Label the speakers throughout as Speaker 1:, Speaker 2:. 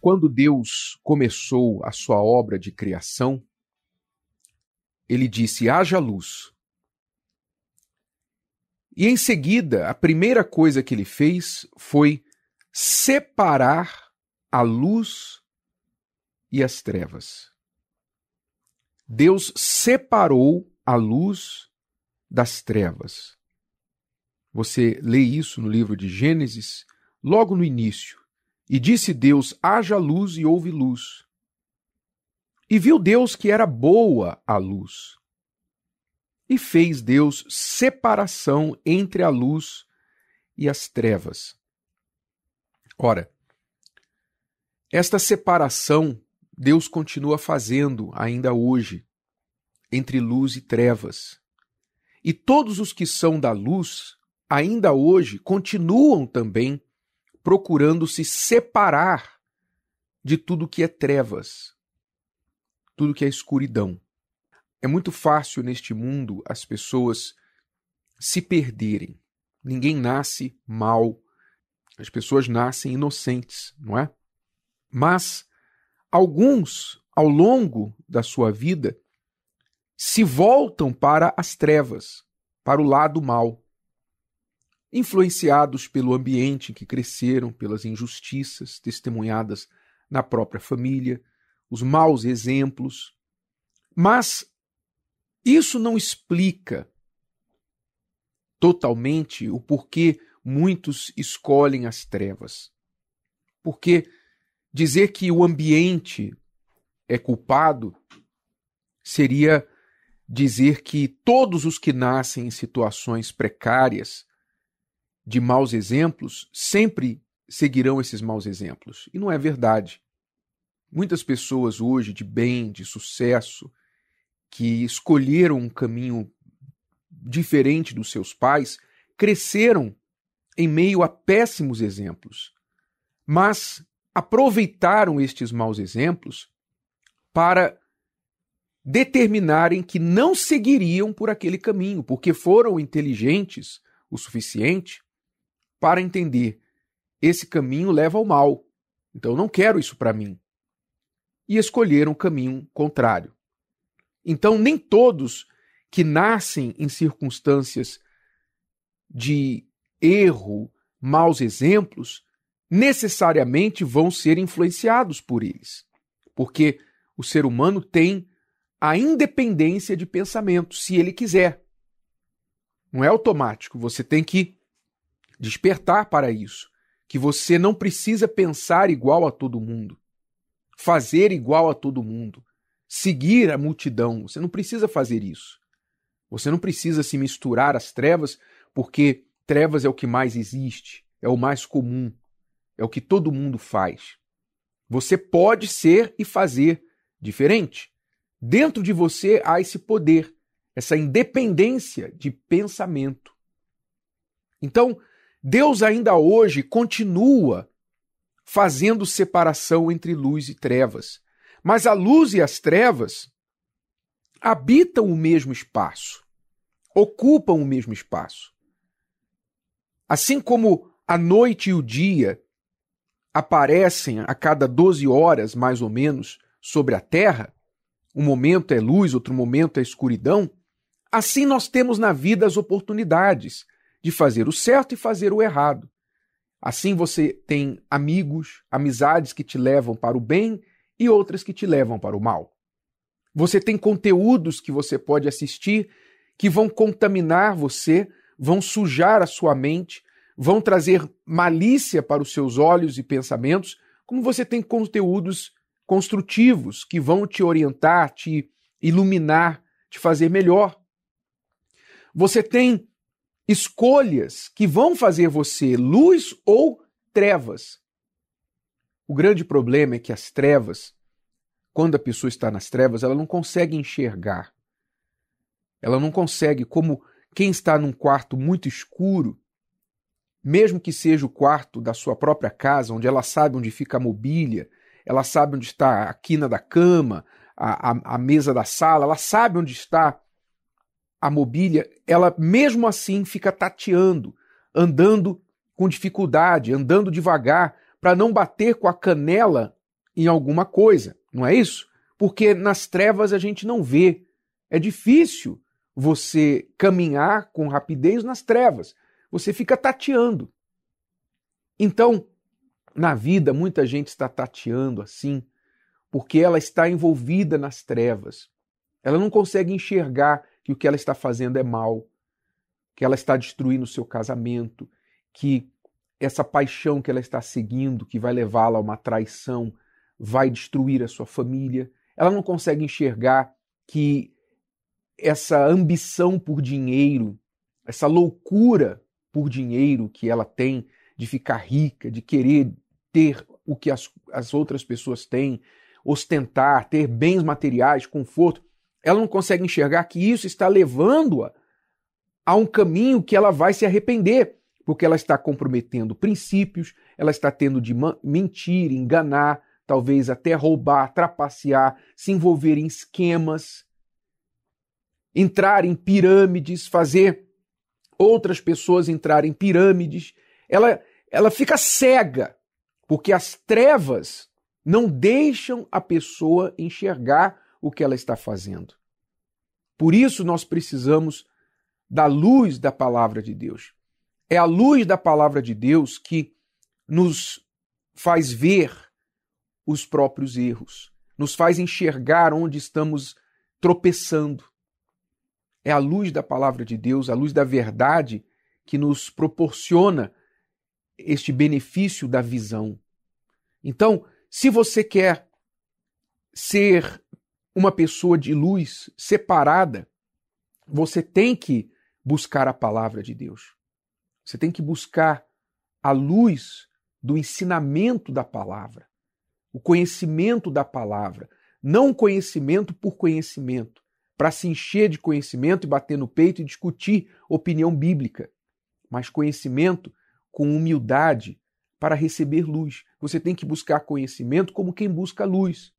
Speaker 1: Quando Deus começou a sua obra de criação, ele disse: haja luz. E em seguida, a primeira coisa que ele fez foi separar a luz e as trevas. Deus separou a luz das trevas. Você lê isso no livro de Gênesis, logo no início. E disse Deus: haja luz e houve luz. E viu Deus que era boa a luz. E fez Deus separação entre a luz e as trevas. Ora, esta separação Deus continua fazendo ainda hoje entre luz e trevas. E todos os que são da luz, ainda hoje, continuam também procurando se separar de tudo que é trevas, tudo que é escuridão. É muito fácil neste mundo as pessoas se perderem. Ninguém nasce mal. As pessoas nascem inocentes, não é? Mas alguns, ao longo da sua vida, se voltam para as trevas, para o lado mal influenciados pelo ambiente em que cresceram, pelas injustiças testemunhadas na própria família, os maus exemplos. Mas isso não explica totalmente o porquê muitos escolhem as trevas. Porque dizer que o ambiente é culpado seria dizer que todos os que nascem em situações precárias de maus exemplos sempre seguirão esses maus exemplos. E não é verdade. Muitas pessoas hoje de bem, de sucesso, que escolheram um caminho diferente dos seus pais, cresceram em meio a péssimos exemplos, mas aproveitaram estes maus exemplos para determinarem que não seguiriam por aquele caminho, porque foram inteligentes o suficiente para entender esse caminho leva ao mal, então eu não quero isso para mim. E escolheram o caminho contrário. Então, nem todos que nascem em circunstâncias de erro, maus exemplos, necessariamente vão ser influenciados por eles. Porque o ser humano tem a independência de pensamento, se ele quiser. Não é automático, você tem que despertar para isso, que você não precisa pensar igual a todo mundo, fazer igual a todo mundo, seguir a multidão. Você não precisa fazer isso. Você não precisa se misturar às trevas, porque trevas é o que mais existe, é o mais comum, é o que todo mundo faz. Você pode ser e fazer diferente. Dentro de você há esse poder, essa independência de pensamento. Então, Deus ainda hoje continua fazendo separação entre luz e trevas. Mas a luz e as trevas habitam o mesmo espaço, ocupam o mesmo espaço. Assim como a noite e o dia aparecem a cada 12 horas, mais ou menos, sobre a Terra, um momento é luz, outro momento é escuridão, assim nós temos na vida as oportunidades de fazer o certo e fazer o errado. Assim você tem amigos, amizades que te levam para o bem e outras que te levam para o mal. Você tem conteúdos que você pode assistir que vão contaminar você, vão sujar a sua mente, vão trazer malícia para os seus olhos e pensamentos, como você tem conteúdos construtivos que vão te orientar, te iluminar, te fazer melhor. Você tem escolhas que vão fazer você luz ou trevas. O grande problema é que as trevas, quando a pessoa está nas trevas, ela não consegue enxergar. Ela não consegue, como quem está num quarto muito escuro, mesmo que seja o quarto da sua própria casa, onde ela sabe onde fica a mobília, ela sabe onde está a quina da cama, a, a, a mesa da sala, ela sabe onde está a mobília, ela mesmo assim fica tateando, andando com dificuldade, andando devagar, para não bater com a canela em alguma coisa, não é isso? Porque nas trevas a gente não vê. É difícil você caminhar com rapidez nas trevas. Você fica tateando. Então, na vida, muita gente está tateando assim, porque ela está envolvida nas trevas. Ela não consegue enxergar que o que ela está fazendo é mal, que ela está destruindo o seu casamento, que essa paixão que ela está seguindo, que vai levá-la a uma traição, vai destruir a sua família. Ela não consegue enxergar que essa ambição por dinheiro, essa loucura por dinheiro que ela tem de ficar rica, de querer ter o que as, as outras pessoas têm, ostentar, ter bens materiais, conforto, ela não consegue enxergar que isso está levando-a a um caminho que ela vai se arrepender, porque ela está comprometendo princípios, ela está tendo de mentir, enganar, talvez até roubar, trapacear, se envolver em esquemas, entrar em pirâmides, fazer outras pessoas entrarem em pirâmides. Ela, ela fica cega, porque as trevas não deixam a pessoa enxergar o que ela está fazendo. Por isso nós precisamos da luz da palavra de Deus. É a luz da palavra de Deus que nos faz ver os próprios erros, nos faz enxergar onde estamos tropeçando. É a luz da palavra de Deus, a luz da verdade, que nos proporciona este benefício da visão. Então, se você quer ser uma pessoa de luz, separada, você tem que buscar a palavra de Deus. Você tem que buscar a luz do ensinamento da palavra, o conhecimento da palavra, não conhecimento por conhecimento, para se encher de conhecimento e bater no peito e discutir opinião bíblica, mas conhecimento com humildade para receber luz. Você tem que buscar conhecimento como quem busca luz.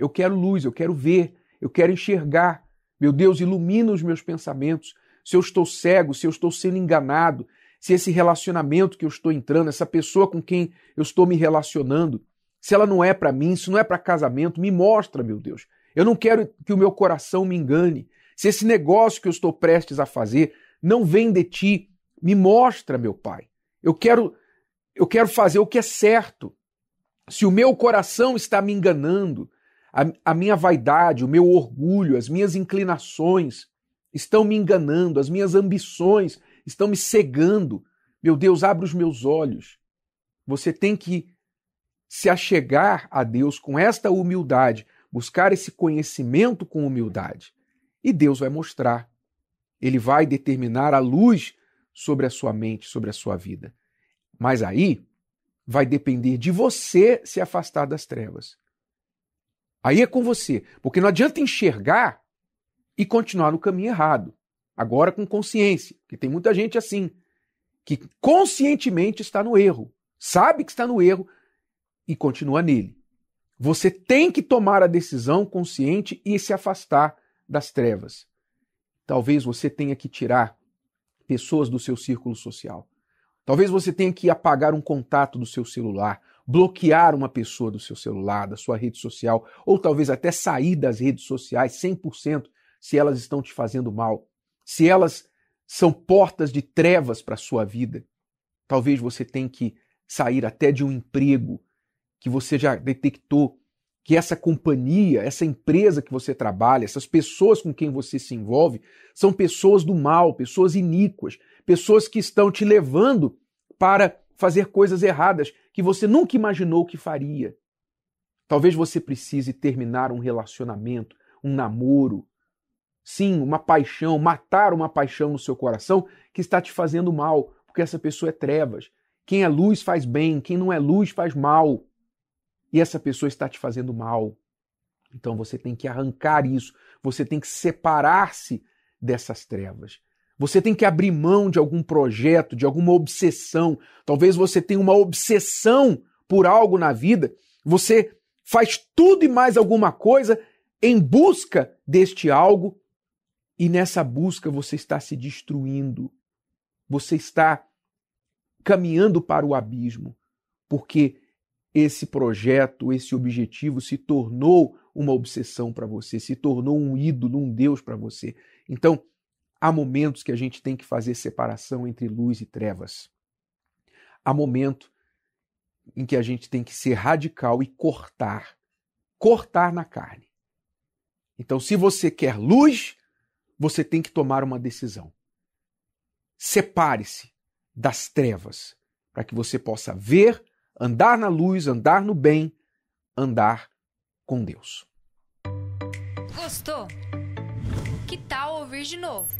Speaker 1: Eu quero luz, eu quero ver, eu quero enxergar. Meu Deus, ilumina os meus pensamentos. Se eu estou cego, se eu estou sendo enganado, se esse relacionamento que eu estou entrando, essa pessoa com quem eu estou me relacionando, se ela não é para mim, se não é para casamento, me mostra, meu Deus. Eu não quero que o meu coração me engane. Se esse negócio que eu estou prestes a fazer não vem de ti, me mostra, meu Pai. Eu quero eu quero fazer o que é certo. Se o meu coração está me enganando, a, a minha vaidade, o meu orgulho, as minhas inclinações estão me enganando, as minhas ambições estão me cegando. Meu Deus, abre os meus olhos. Você tem que se achegar a Deus com esta humildade, buscar esse conhecimento com humildade. E Deus vai mostrar. Ele vai determinar a luz sobre a sua mente, sobre a sua vida. Mas aí vai depender de você se afastar das trevas. Aí é com você, porque não adianta enxergar e continuar no caminho errado. Agora com consciência, que tem muita gente assim, que conscientemente está no erro, sabe que está no erro e continua nele. Você tem que tomar a decisão consciente e se afastar das trevas. Talvez você tenha que tirar pessoas do seu círculo social. Talvez você tenha que apagar um contato do seu celular bloquear uma pessoa do seu celular, da sua rede social, ou talvez até sair das redes sociais 100% se elas estão te fazendo mal, se elas são portas de trevas para a sua vida. Talvez você tenha que sair até de um emprego que você já detectou que essa companhia, essa empresa que você trabalha, essas pessoas com quem você se envolve, são pessoas do mal, pessoas iníquas, pessoas que estão te levando para fazer coisas erradas que você nunca imaginou que faria. Talvez você precise terminar um relacionamento, um namoro, sim, uma paixão, matar uma paixão no seu coração que está te fazendo mal, porque essa pessoa é trevas. Quem é luz faz bem, quem não é luz faz mal. E essa pessoa está te fazendo mal. Então você tem que arrancar isso, você tem que separar-se dessas trevas. Você tem que abrir mão de algum projeto, de alguma obsessão. Talvez você tenha uma obsessão por algo na vida. Você faz tudo e mais alguma coisa em busca deste algo e nessa busca você está se destruindo. Você está caminhando para o abismo, porque esse projeto, esse objetivo se tornou uma obsessão para você, se tornou um ídolo, um Deus para você. Então, Há momentos que a gente tem que fazer separação entre luz e trevas. Há momento em que a gente tem que ser radical e cortar cortar na carne. Então, se você quer luz, você tem que tomar uma decisão. Separe-se das trevas, para que você possa ver, andar na luz, andar no bem, andar com Deus. Gostou? Que tal ouvir de novo?